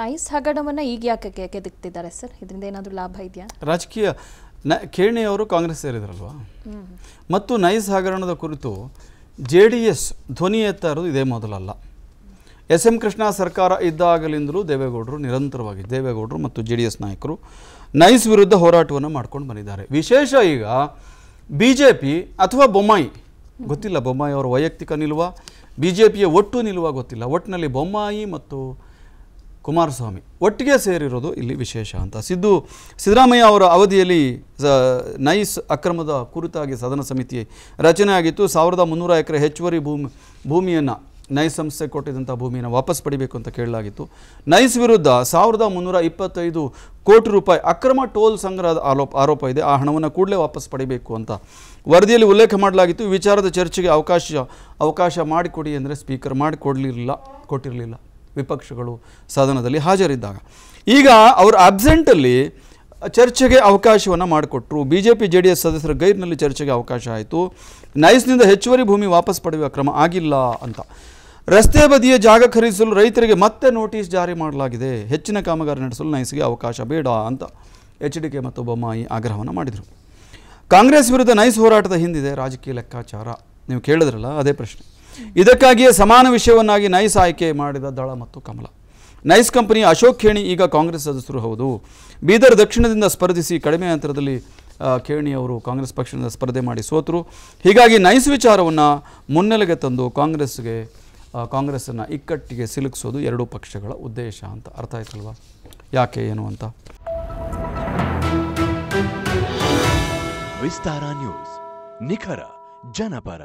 nice ಹಗಡವನ್ನು ಈಗ ಯಾಕೆ ಕೆದಕ್ತಿದ್ದಾರೆ sir ಇದರಿಂದ ಏನಾದರೂ ಲಾಭ ಇದೆಯಾ ರಾಜಕೀಯ ನ ಖೇಣಿಯವರು ಕಾಂಗ್ರೆಸ್ ಸೇರಿದ್ರಲ್ವಾ ಮತ್ತು ನೈಸ್ ಹಗರಣದ ಕುರಿತು ಜೆ ಡಿ ಎಸ್ ಧ್ವನಿ ಎತ್ತಾ ಇರೋದು ಇದೇ ಮೊದಲಲ್ಲ ಎಸ್ ಎಂ ಕೃಷ್ಣ ಸರ್ಕಾರ ಇದ್ದಾಗಲಿಂದಲೂ ದೇವೇಗೌಡರು ನಿರಂತರವಾಗಿ ದೇವೇಗೌಡರು ಮತ್ತು ಜೆ ಡಿ ಎಸ್ ನಾಯಕರು ನೈಸ್ ವಿರುದ್ಧ ಹೋರಾಟವನ್ನು ಮಾಡ್ಕೊಂಡು ಬಂದಿದ್ದಾರೆ ವಿಶೇಷ ಈಗ ಬಿ ಜೆ ಪಿ ಅಥವಾ ಬೊಮ್ಮಾಯಿ ಗೊತ್ತಿಲ್ಲ ಬೊಮ್ಮಾಯಿ ಅವರ ವೈಯಕ್ತಿಕ ನಿಲುವ ಬಿ ಜೆ ಪಿಯ ಒಟ್ಟು ನಿಲುವ ಗೊತ್ತಿಲ್ಲ ಒಟ್ಟಿನಲ್ಲಿ ಬೊಮ್ಮಾಯಿ ಮತ್ತು ಕುಮಾರಸ್ವಾಮಿ ಒಟ್ಟಿಗೆ ಸೇರಿರೋದು ಇಲ್ಲಿ ವಿಶೇಷ ಅಂತ ಸಿದ್ದು ಸಿದ್ದರಾಮಯ್ಯ ಅವರ ಅವಧಿಯಲ್ಲಿ ನೈಸ್ ಅಕ್ರಮದ ಕುರಿತಾಗಿ ಸದನ ಸಮಿತಿ ರಚನೆ ಆಗಿತ್ತು ಸಾವಿರದ ಮುನ್ನೂರ ಎಕರೆ ಹೆಚ್ಚುವರಿ ಭೂಮಿ ಭೂಮಿಯನ್ನು ನೈಸ್ ಸಂಸ್ಥೆ ಕೊಟ್ಟಿದ್ದಂಥ ಭೂಮಿಯನ್ನು ವಾಪಸ್ ಪಡಿಬೇಕು ಅಂತ ಕೇಳಲಾಗಿತ್ತು ನೈಸ್ ವಿರುದ್ಧ ಸಾವಿರದ ಮುನ್ನೂರ ಇಪ್ಪತ್ತೈದು ಕೋಟಿ ರೂಪಾಯಿ ಅಕ್ರಮ ಟೋಲ್ ಸಂಗ್ರಹದ ಆರೋಪ ಆರೋಪ ಇದೆ ಆ ಹಣವನ್ನು ಕೂಡಲೇ ವಾಪಸ್ ಪಡಿಬೇಕು ಅಂತ ವರದಿಯಲ್ಲಿ ಉಲ್ಲೇಖ ಮಾಡಲಾಗಿತ್ತು ವಿಚಾರದ ಚರ್ಚೆಗೆ ಅವಕಾಶ ಅವಕಾಶ ಮಾಡಿಕೊಡಿ ಅಂದರೆ ಸ್ಪೀಕರ್ ಮಾಡಿಕೊಡಲಿಲ್ಲ ಕೊಟ್ಟಿರಲಿಲ್ಲ ವಿಪಕ್ಷಗಳು ಸದನದಲ್ಲಿ ಹಾಜರಿದ್ದಾಗ ಈಗ ಅವರು ಅಬ್ಸೆಂಟಲ್ಲಿ ಚರ್ಚೆಗೆ ಅವಕಾಶವನ್ನು ಮಾಡಿಕೊಟ್ರು B J P J D S ಸದಸ್ಯರ ಗೈರ್ನಲ್ಲಿ ಚರ್ಚೆಗೆ ಅವಕಾಶ ಆಯಿತು ನೈಸ್ನಿಂದ ಹೆಚ್ಚುವರಿ ಭೂಮಿ ವಾಪಸ್ ಪಡೆಯುವ ಕ್ರಮ ಆಗಿಲ್ಲ ಅಂತ ರಸ್ತೆ ಬದಿಯ ಜಾಗ ಖರೀದಿಸಲು ರೈತರಿಗೆ ಮತ್ತೆ ನೋಟಿಸ್ ಜಾರಿ ಮಾಡಲಾಗಿದೆ ಹೆಚ್ಚಿನ ಕಾಮಗಾರಿ ನಡೆಸಲು ನೈಸ್ಗೆ ಅವಕಾಶ ಬೇಡ ಅಂತ ಎಚ್ ಡಿ ಕೆ ಮತ್ತು ಬೊಮ್ಮಾಯಿ ಆಗ್ರಹವನ್ನು ಮಾಡಿದರು ಕಾಂಗ್ರೆಸ್ ವಿರುದ್ಧ ನೈಸ್ ಹೋರಾಟದ ಹಿಂದಿದೆ ರಾಜಕೀಯ ಲೆಕ್ಕಾಚಾರ ನೀವು ಕೇಳಿದ್ರಲ್ಲ ಅದೇ ಪ್ರಶ್ನೆ ಇದಕ್ಕಾಗಿಯೇ ಸಮಾನ ವಿಷಯವನ್ನಾಗಿ ನೈಸ್ ಆಯ್ಕೆ ಮಾಡಿದ ದಳ ಮತ್ತು ಕಮಲ ನೈಸ್ ಕಂಪನಿ ಅಶೋಕ್ ಖೇಣಿ ಈಗ ಕಾಂಗ್ರೆಸ್ ಸದಸ್ಯರು ಹೌದು ಬೀದರ್ ದಕ್ಷಿಣದಿಂದ ಸ್ಪರ್ಧಿಸಿ ಕಡಿಮೆ ಅಂತರದಲ್ಲಿ ಖೇಣಿ ಅವರು ಕಾಂಗ್ರೆಸ್ ಪಕ್ಷದಿಂದ ಸ್ಪರ್ಧೆ ಮಾಡಿ ಸೋತರು ಹೀಗಾಗಿ ನೈಸ್ ವಿಚಾರವನ್ನು ಮುನ್ನೆಲೆಗೆ ತಂದು ಕಾಂಗ್ರೆಸ್ಗೆ ಕಾಂಗ್ರೆಸ್ಸನ್ನು ಇಕ್ಕಟ್ಟಿಗೆ ಸಿಲುಕಿಸೋದು ಎರಡೂ ಪಕ್ಷಗಳ ಉದ್ದೇಶ ಅಂತ ಅರ್ಥ ಆಯ್ತಲ್ವಾ ಯಾಕೆ ಏನು ಅಂತ ವಿಸ್ತಾರ ನ್ಯೂಸ್ ನಿಖರ ಜನಪರ